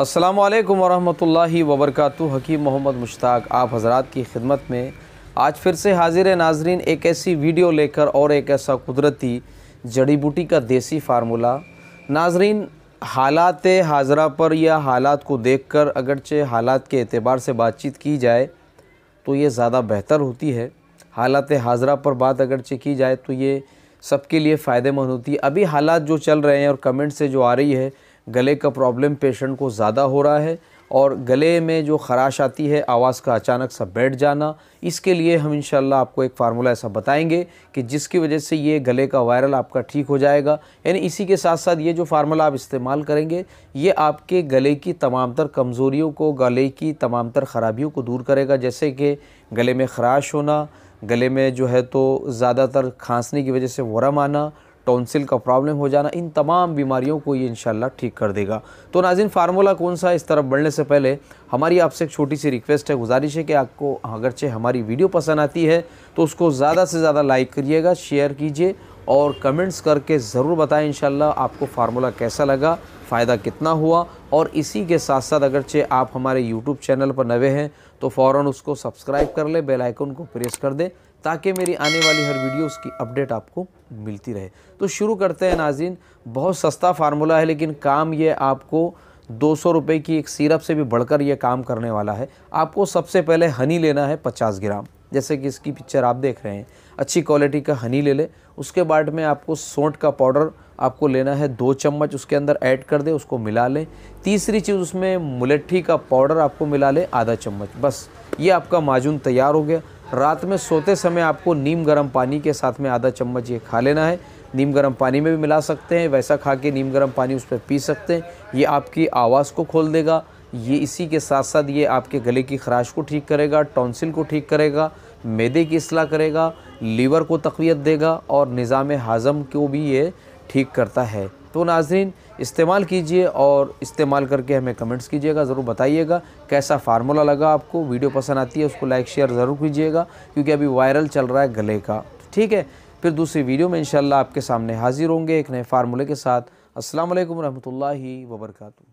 अस्सलाम वालेकुम वरहमतुल्लाहि वबरकत हकीम मोहम्मद मुश्ताक आप हजरात की खिदमत में आज फिर से हाजिर नाजरीन एक ऐसी वीडियो लेकर और एक ऐसा कुदरती जड़ी बूटी का देसी फार्मूला नाजरीन हालात हाजरा पर या हालात को देख कर अगरचे हालात के अतबार से बातचीत की जाए तो ये ज़्यादा बेहतर होती है हालात हाजरा पर बात अगरचे की जाए तो ये सबके लिए फ़ायदेमंद होती है अभी हालात जो चल रहे हैं और कमेंट से जो आ रही है गले का प्रॉब्लम पेशेंट को ज़्यादा हो रहा है और गले में जो खराश आती है आवाज़ का अचानक सा बैठ जाना इसके लिए हम इन आपको एक फार्मूला ऐसा बताएंगे कि जिसकी वजह से ये गले का वायरल आपका ठीक हो जाएगा यानी इसी के साथ साथ ये जो फार्मूला आप इस्तेमाल करेंगे ये आपके गले की तमाम तर कमज़ोरियों को गले की तमाम तर ख़राबियों को दूर करेगा जैसे कि गले में खराश होना गले में जो है तो ज़्यादातर खांसने की वजह से वरम आना टॉन्सिल का प्रॉब्लम हो जाना इन तमाम बीमारियों को ये इनशाला ठीक कर देगा तो नाजिन फार्मूला कौन सा इस तरफ बढ़ने से पहले हमारी आपसे एक छोटी सी रिक्वेस्ट है गुजारिश है कि आपको अगरचे हमारी वीडियो पसंद आती है तो उसको ज़्यादा से ज़्यादा लाइक करिएगा शेयर कीजिए और कमेंट्स करके ज़रूर बताएं इन आपको फार्मूला कैसा लगा फ़ायदा कितना हुआ और इसी के साथ साथ अगरचे आप हमारे यूट्यूब चैनल पर नवे हैं तो फ़ौर उसको सब्सक्राइब कर ले बेल आइकन को प्रेस कर दें ताकि मेरी आने वाली हर वीडियो उसकी अपडेट आपको मिलती रहे तो शुरू करते हैं नाजिन बहुत सस्ता फार्मूला है लेकिन काम ये आपको दो सौ रुपये की एक सिरप से भी बढ़कर ये काम करने वाला है आपको सबसे पहले हनी लेना है पचास ग्राम जैसे कि इसकी पिक्चर आप देख रहे हैं अच्छी क्वालिटी का हनी ले ले उसके बाद में आपको सोंठ का पाउडर आपको लेना है दो चम्मच उसके अंदर ऐड कर दे उसको मिला लें तीसरी चीज़ उसमें मुलट्ठी का पाउडर आपको मिला लें आधा चम्मच बस ये आपका माजून तैयार हो गया रात में सोते समय आपको नीम गर्म पानी के साथ में आधा चम्मच ये खा लेना है नीम गर्म पानी में भी मिला सकते हैं वैसा खा के नीम गर्म पानी उस पर पी सकते हैं ये आपकी आवाज़ को खोल देगा ये इसी के साथ साथ ये आपके गले की खराश को ठीक करेगा टॉन्सिल को ठीक करेगा मैदे की असलाह करेगा लीवर को तकवीत देगा और निज़ाम हाज़म को भी ये ठीक करता है तो नाजरीन इस्तेमाल कीजिए और इस्तेमाल करके हमें कमेंट्स कीजिएगा ज़रूर बताइएगा कैसा फार्मूला लगा आपको वीडियो पसंद आती है उसको लाइक शेयर ज़रूर कीजिएगा क्योंकि अभी वायरल चल रहा है गले का ठीक है फिर दूसरी वीडियो में इंशाल्लाह आपके सामने हाज़िर होंगे एक नए फार्मूले के साथ असलम वरहमल वर्का